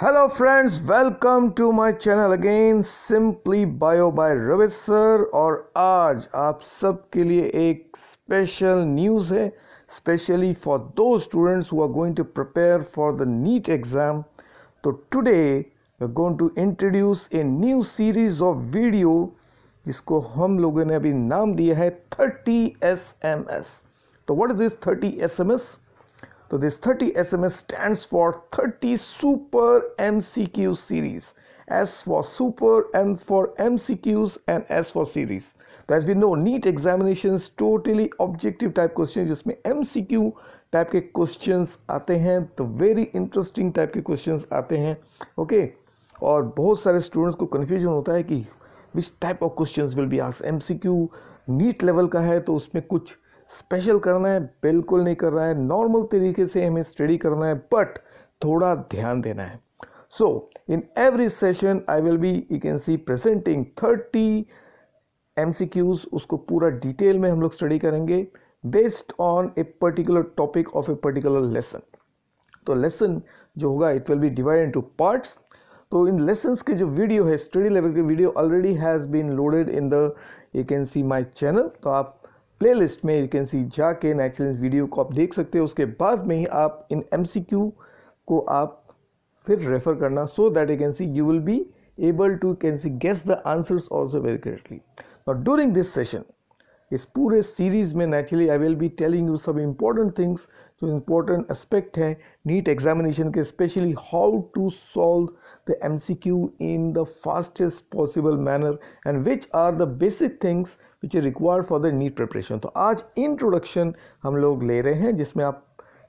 Hello friends welcome to my channel again simply bio by Ravi sir और आज आप सबके लिए एक स्पेशल न्यूज़ है specially for the students who are going to prepare for the NEET exam तो today we going to introduce a new series of video जिसको हम लोगों ने अभी नाम दिया है थर्टी एस एम एस तो what is this thirty S M S तो this 30 super M C Q series S for super M for M C Qs and S for series तो as we know NEET examination totally objective type question जिसमें M C Q type के question आते हैं तो very interesting type के question आते हैं okay okay? और बहुत सारे स्टूडेंट्स को कन्फ्यूजन होता है कि which type of question will be as M C Q NEET level का है तो उसमें कुछ स्पेशल करना है बिल्कुल नहीं करना है नॉर्मल तरीके से हमें स्टडी करना है बट थोड़ा ध्यान देना है so in every session I will be you can see presenting thirty M उसको पूरा डिटेल में हम लोग स्टडी करेंगे based on a particular topic of a particular lesson तो लेसन जो होगा it will be divide in two parts तो इन लेसन के जो वीडियो है स्टडी लेवल के video already has been loaded in the you can see my channel तो आप प्लेलिस्ट में यू कैन सी जाके नेचुरल वीडियो को आप देख सकते हो उसके बाद में ही आप इन एम को आप फिर रेफर करना so that you can see you will be able to can see guess the answers also very correctly और ड्यूरिंग दिस सेशन इस पूरे सीरीज में naturally I will be telling you सब इम्पॉर्टेंट थिंग्स जो important aspect है NEET examination के specially how to solve the M C Q in the fastest possible manner and which are the basic things which are required for the NEET preparation तो आज introduction हम लोग ले रहे हैं जिसमें आप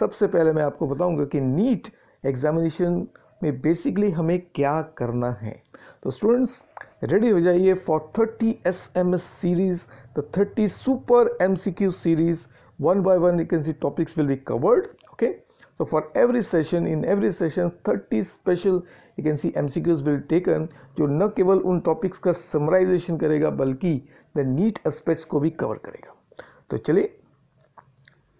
सबसे पहले मैं आपको बताऊँगा कि नीट एग्जामिनेशन में बेसिकली हमें क्या करना है तो स्टूडेंट्स रेडी हो जाइए for thirty S M S series the thirty super M C Q series one by one you can see topics will be covered okay so for every session in every session 30 special you can see MCQs will taken जो न केवल उन topics का summarization करेगा बल्कि the NEET aspects को भी cover करेगा तो चलिए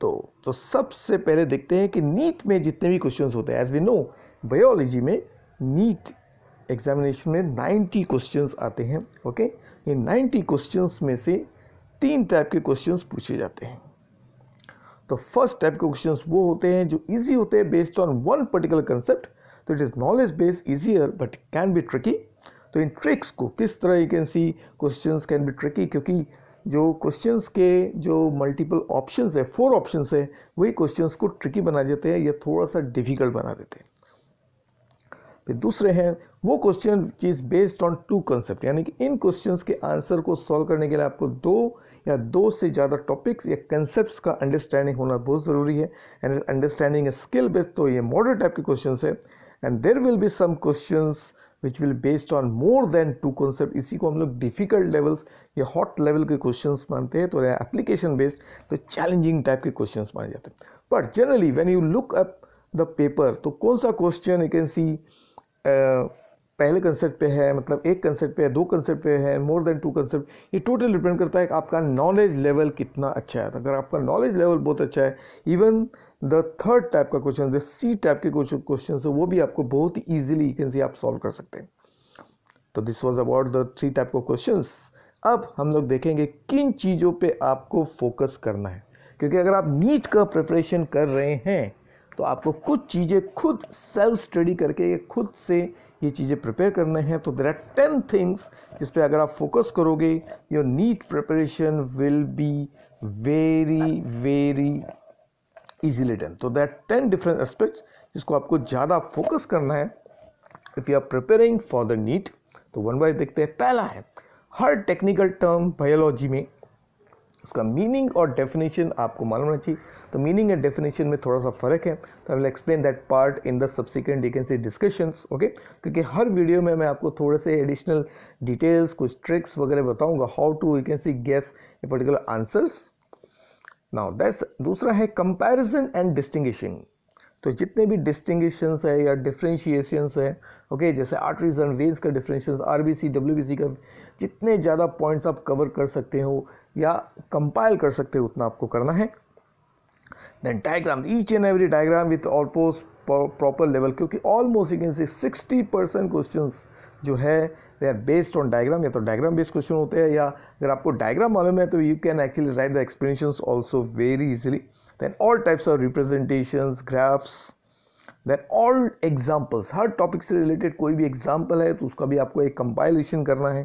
तो तो सबसे पहले देखते हैं कि नीट में जितने भी क्वेश्चंस होते हैं एज वी नो बायोलॉजी में नीट एग्जामिनेशन में 90 क्वेश्चंस आते हैं ओके ये 90 क्वेश्चंस में से तीन टाइप के क्वेश्चंस पूछे जाते हैं तो फर्स्ट टाइप के क्वेश्चन वो होते हैं जो ईजी होते हैं based on one particular concept तो it is knowledge based easier but can be tricky तो इन ट्रिक्स को किस तरह you can see question can be tricky क्योंकि जो क्वेश्चन के जो मल्टीपल ऑप्शन है फोर ऑप्शन है वही क्वेश्चन को ट्रिकी बना देते हैं या थोड़ा सा डिफिकल्ट बना देते हैं फिर दूसरे हैं वो क्वेश्चन चीज बेस्ड ऑन टू कंसेप्ट यानी कि इन क्वेश्चंस के आंसर को सॉल्व करने के लिए आपको दो या दो से ज़्यादा टॉपिक्स या कंसेप्ट का अंडरस्टैंडिंग होना बहुत ज़रूरी है एंड अंडरस्टैंडिंग स्किल बेस्ड तो ये मॉडल टाइप के क्वेश्चन है and there will be some question which will based on more than two concept इसी को हम लोग डिफिकल्ट लेवल्स या हॉट लेवल के क्वेश्चन मानते हैं तो एप्लीकेशन बेस्ड तो चैलेंजिंग टाइप के क्वेश्चन माने जाते हैं but generally when you look up the paper तो कौन सा क्वेश्चन यू कैन सी पहले कंसेप्ट पे है मतलब एक कंसेप्ट पे है दो कंसेप्ट पे है मोर देन टू कंसेप्ट ये टोटल डिपेंड करता है कि आपका नॉलेज लेवल कितना अच्छा है अगर आपका नॉलेज लेवल बहुत अच्छा है इवन द थर्ड टाइप का क्वेश्चन जो सी टाइप के कुछ क्वेश्चन है वो भी आपको बहुत ही ईजिली कैन सी आप सॉल्व कर सकते हैं तो this was about the three type of question अब हम लोग देखेंगे किन चीज़ों पर आपको फोकस करना है क्योंकि अगर आप नीट का प्रिपरेशन कर रहे हैं तो आपको कुछ चीज़ें खुद सेल्फ स्टडी करके खुद से ये चीज़ें प्रिपेयर करने हैं तो देर आर टेन थिंग्स जिस पर अगर आप फोकस करोगे your NEET preparation will be very very easily done तो there are ten different aspects जिसको आपको ज़्यादा फोकस करना है if you are preparing for the NEET तो वन बाय देखते हैं पहला है हर टेक्निकल टर्म बायोलॉजी में उसका मीनिंग और डेफिनेशन आपको मालूम होना चाहिए तो मीनिंग एंड डेफिनेशन में थोड़ा सा फ़र्क है तो I will explain that part in the subsequent you can see discussions okay क्योंकि हर वीडियो में मैं आपको थोड़े से एडिशनल डिटेल्स कुछ ट्रिक्स वगैरह बताऊंगा how to you can see guess a particular answers now that's दूसरा है कंपेरिजन एंड डिस्टिंग्विशिंग तो जितने भी डिस्टिंगशंस है या डिफ्रेंशिएशंस है ओके जैसे आर्टरीज एंड वेन्स का differentiation R B C W B C का जितने ज़्यादा पॉइंट्स आप कवर कर सकते हो या कंपाइल कर सकते हो उतना आपको करना है then diagram each and every diagram with almost proper level क्योंकि almost you can say sixty percent question जो है they are based on diagram या तो डायग्राम बेस्ड क्वेश्चन होते हैं या अगर आपको डायग्राम मालूम है तो you can actually write the explanation also very easily then all types of representation graphs then all examples हर टॉपिक से रिलेटेड कोई भी एग्जाम्पल है तो उसका भी आपको एक कंपाइलेशन करना है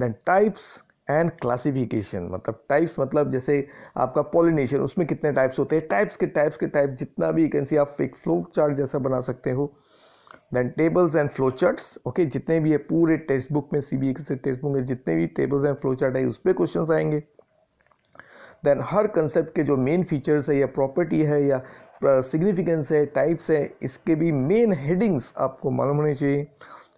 देन टाइप्स एंड क्लासिफिकेशन मतलब टाइप्स मतलब जैसे आपका पॉलिनेशन उसमें कितने टाइप्स होते हैं टाइप्स के टाइप्स के टाइप जितना भी कैंसी आप एक फ्लो चार्ट जैसा बना सकते हो then tables and flow charts okay जितने भी है पूरे टेक्स्ट बुक में सी बी से टेक्स्ट बुक में जितने भी टेबल्स एंड फ्लो चार्ट है उस पर क्वेश्चन आएंगे देन हर कंसेप्ट के जो मेन फीचर्स है या प्रॉपर्टी है या सिग्निफिकेंस है टाइप्स है इसके भी मेन हेडिंग्स आपको मालूम होने चाहिए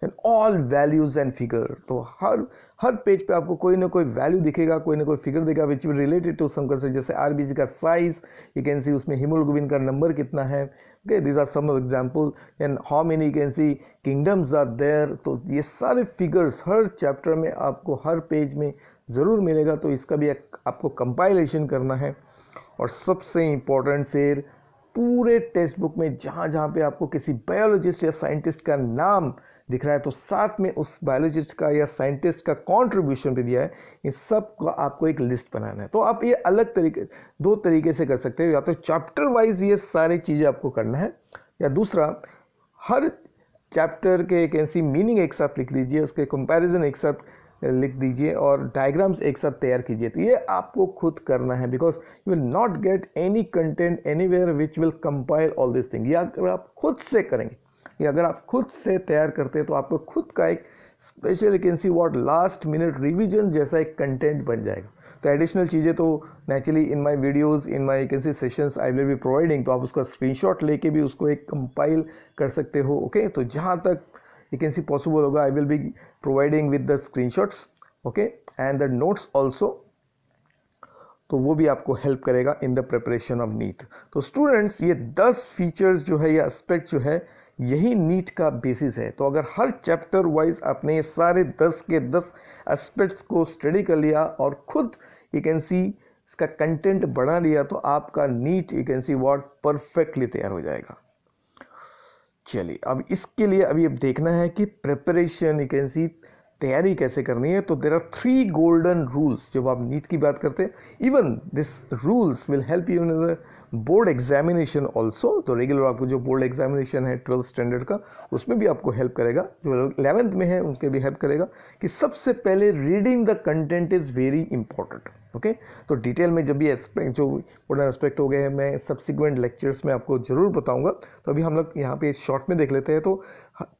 and all values and figure तो हर हर पेज पे आपको कोई ना कोई वैल्यू दिखेगा कोई ना कोई फिगर देगा which will related to some concept जैसे जी का साइज यू कैन सी उसमें हीमोग्लोबिन का नंबर कितना है okay this are some example and how many you can see kingdoms are there तो ये सारे फिगर्स हर चैप्टर में आपको हर पेज में ज़रूर मिलेगा तो इसका भी आपको कंपाइलेशन करना है और सबसे इम्पोर्टेंट फिर पूरे टेक्स्ट बुक में जहाँ जहाँ पे आपको किसी बायोलॉजिस्ट या साइंटिस्ट का नाम दिख रहा है तो साथ में उस बायोलॉजिस्ट का या साइंटिस्ट का कॉन्ट्रीब्यूशन भी दिया है इन सब का आपको एक लिस्ट बनाना है तो आप ये अलग तरीके दो तरीके से कर सकते हो या तो चैप्टर वाइज ये सारी चीज़ें आपको करना है या दूसरा हर चैप्टर के एक ऐसी मीनिंग एक साथ लिख लीजिए उसके कंपैरिजन एक साथ लिख दीजिए और डायग्राम्स एक साथ तैयार कीजिए तो ये आपको खुद करना है because you will not get any content anywhere which will compile all this thing ये अगर आप खुद से करेंगे कि अगर आप खुद से तैयार करते तो आपको खुद का एक special you can see what last minute revision जैसा एक कंटेंट बन जाएगा तो एडिशनल चीज़ें तो naturally in my videos in my कैंसी sessions I will be providing तो आप उसका स्क्रीनशॉट लेके भी उसको एक कंपाइल कर सकते हो ओके okay? तो जहाँ तक यू कैन सी पॉसिबल होगा I will be providing with the shots okay and the notes also तो वो भी आपको हेल्प करेगा in the preparation of NEET तो स्टूडेंट्स ये दस फीचर्स जो है या एस्पेक्ट जो है यही नीट का बेसिस है तो अगर हर चैप्टर वाइज आपने सारे दस के दस एस्पेक्ट्स को स्टडी कर लिया और खुद यू कैन सी इसका कंटेंट बढ़ा लिया तो आपका NEET you can see what perfectly तैयार हो जाएगा चलिए अब इसके लिए अभी अब देखना है कि प्रिपरेशन यू कैन सी तैयारी कैसे करनी है तो there are three golden rules जब आप नीट की बात करते हैं even this rules will help you in board examination also तो रेगुलर आपको जो बोर्ड एग्जामिनेशन है ट्वेल्थ स्टैंडर्ड का उसमें भी आपको हेल्प करेगा जो लोग इलेवेंथ में है उनके भी हेल्प करेगा कि सबसे पहले reading the content is very important okay तो डिटेल में जब भी एस्पेक्ट जो इम्पोर्टेंट एस्पेक्ट हो गए हैं मैं सब्सिक्वेंट लेक्चर्स में आपको ज़रूर बताऊंगा तो अभी हम लोग यहाँ पे शॉर्ट में देख लेते हैं तो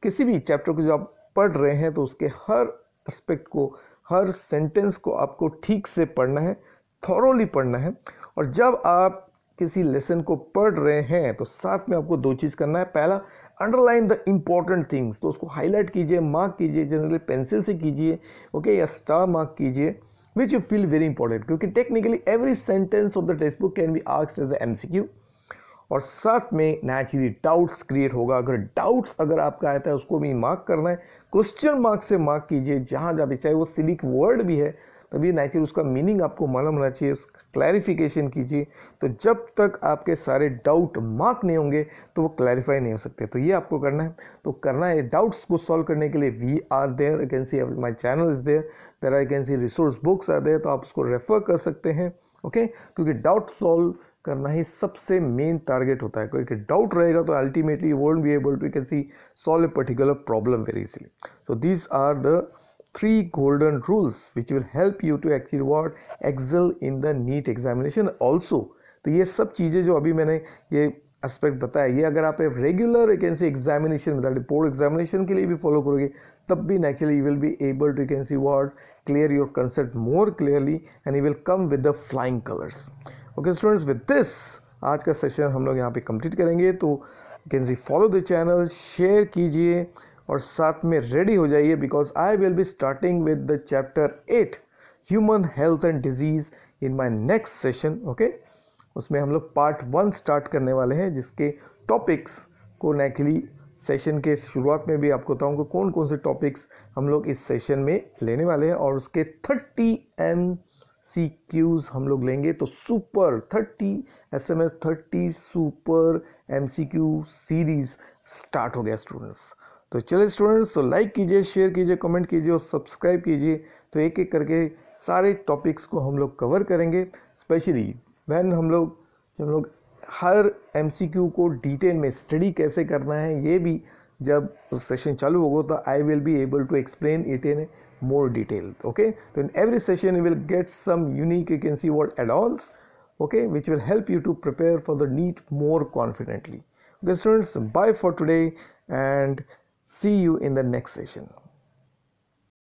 किसी भी चैप्टर को जो आप पढ़ रहे हैं तो उसके हर एस्पेक्ट को हर सेंटेंस को आपको ठीक से पढ़ना है थॉरोली पढ़ना है और जब आप किसी लेसन को पढ़ रहे हैं तो साथ में आपको दो चीज़ करना है पहला अंडरलाइन द इम्पॉर्टेंट थिंग्स तो उसको हाईलाइट कीजिए मार्क कीजिए जनरली पेंसिल से कीजिए ओके या स्टार मार्क कीजिए which you feel very important क्योंकि technically every sentence of the text book can be asked as M C Q और साथ में नेचुरली डाउट्स क्रिएट होगा अगर डाउट्स अगर आपका आता है उसको भी मार्क करना है क्वेश्चन मार्क से मार्क कीजिए जहाँ जहाँ भी चाहे वो सिलिक वर्ड भी है तभी नेचुरल उसका मीनिंग आपको मालूम होना चाहिए उसका क्लैरिफिकेशन कीजिए तो जब तक आपके सारे डाउट मार्क नहीं होंगे तो वो क्लैरिफाई नहीं हो सकते तो ये आपको करना है तो करना है डाउट्स को सॉल्व करने के लिए we are there I can see my channel is there there I can see resource books are there तो आप उसको रेफर कर सकते हैं ओके क्योंकि डाउट सॉल्व करना ही सबसे मेन टारगेट होता है कोई डाउट रहेगा तो ultimately won't be able to can see solve a particular problem very easily so these are the three golden rules which will help you to actually what excel in the NEET examination also तो ये सब चीज़ें जो अभी मैंने ये aspect बताया ये अगर आप रेगुलर कैन सी एग्जामिनेशन मतलब बोर्ड एग्जामिनेशन के लिए भी फॉलो करोगे तब भी naturally you will be able to can see what clear your concept more clearly and you will come with the flying colours okay students with this आज का session हम लोग यहाँ पे कंप्लीट करेंगे तो can see follow the channel share कीजिए और साथ में रेडी हो जाइए because I will be starting with the chapter eight human health and diseases in my next session okay उसमें हम लोग पार्ट वन स्टार्ट करने वाले हैं जिसके टॉपिक्स को नैकली सेशन के शुरुआत में भी आपको बताऊँगा कौन कौन से टॉपिक्स हम लोग इस सेशन में लेने वाले हैं और उसके थर्टी एम सी क्यूज़ हम लोग लेंगे तो super thirty S M S thirty super M C Q series start हो गया स्टूडेंट्स तो चलिए स्टूडेंट्स तो लाइक कीजिए शेयर कीजिए कमेंट कीजिए और सब्सक्राइब कीजिए तो एक एक करके सारे टॉपिक्स को हम लोग कवर करेंगे स्पेशली वैन हम लोग हम लोग हर एम को डिटेल में स्टडी कैसे करना है ये भी जब सेशन चालू होगा I will be able to explain it in more detail okay Then every session you will get some unique you can see what add-ons okay which will help you to prepare for the need more confidently okay students bye for today and see you in the next session